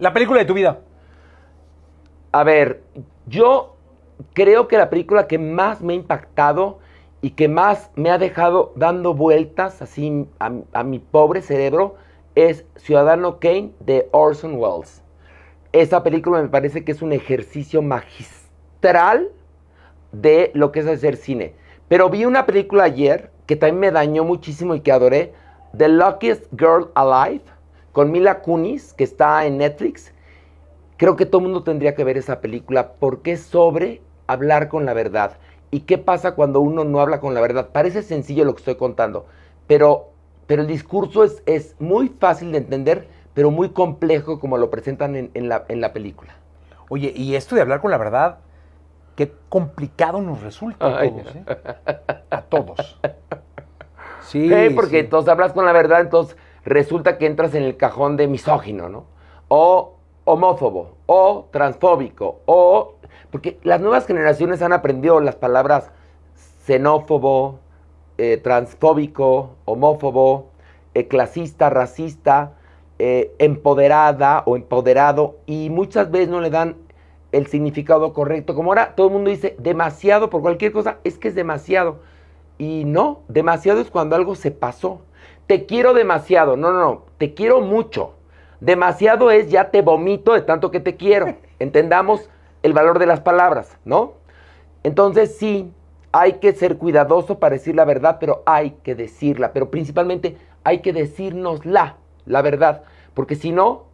La película de tu vida. A ver, yo creo que la película que más me ha impactado y que más me ha dejado dando vueltas así a, mi pobre cerebro es Ciudadano Kane de Orson Welles. Esa película me parece que es un ejercicio magistral de lo que es hacer cine. Pero vi una película ayer que también me dañó muchísimo y que adoré, The Luckiest Girl Alive, con Mila Kunis, que está en Netflix. Creo que todo el mundo tendría que ver esa película porque es sobre hablar con la verdad. ¿Y qué pasa cuando uno no habla con la verdad? Parece sencillo lo que estoy contando, pero, pero el discurso es, es muy fácil de entender, pero muy complejo como lo presentan en, la, en la película. Oye, y esto de hablar con la verdad, qué complicado nos resulta a todos, ¿eh? A todos. Sí, porque entonces hablas con la verdad, entonces resulta que entras en el cajón de misógino, ¿no? O homófobo, o transfóbico, o... Porque las nuevas generaciones han aprendido las palabras xenófobo, eh, transfóbico, homófobo, eh, clasista, racista, eh, empoderada o empoderado, y muchas veces no le dan el significado correcto. Como ahora todo el mundo dice demasiado por cualquier cosa, es que es demasiado. Y no, demasiado es cuando algo se pasó te quiero demasiado. No, no, no, te quiero mucho. Demasiado es ya te vomito de tanto que te quiero. Entendamos el valor de las palabras, ¿no? Entonces sí, hay que ser cuidadoso para decir la verdad, pero hay que decirla. Pero principalmente hay que decirnosla, la verdad. Porque si no,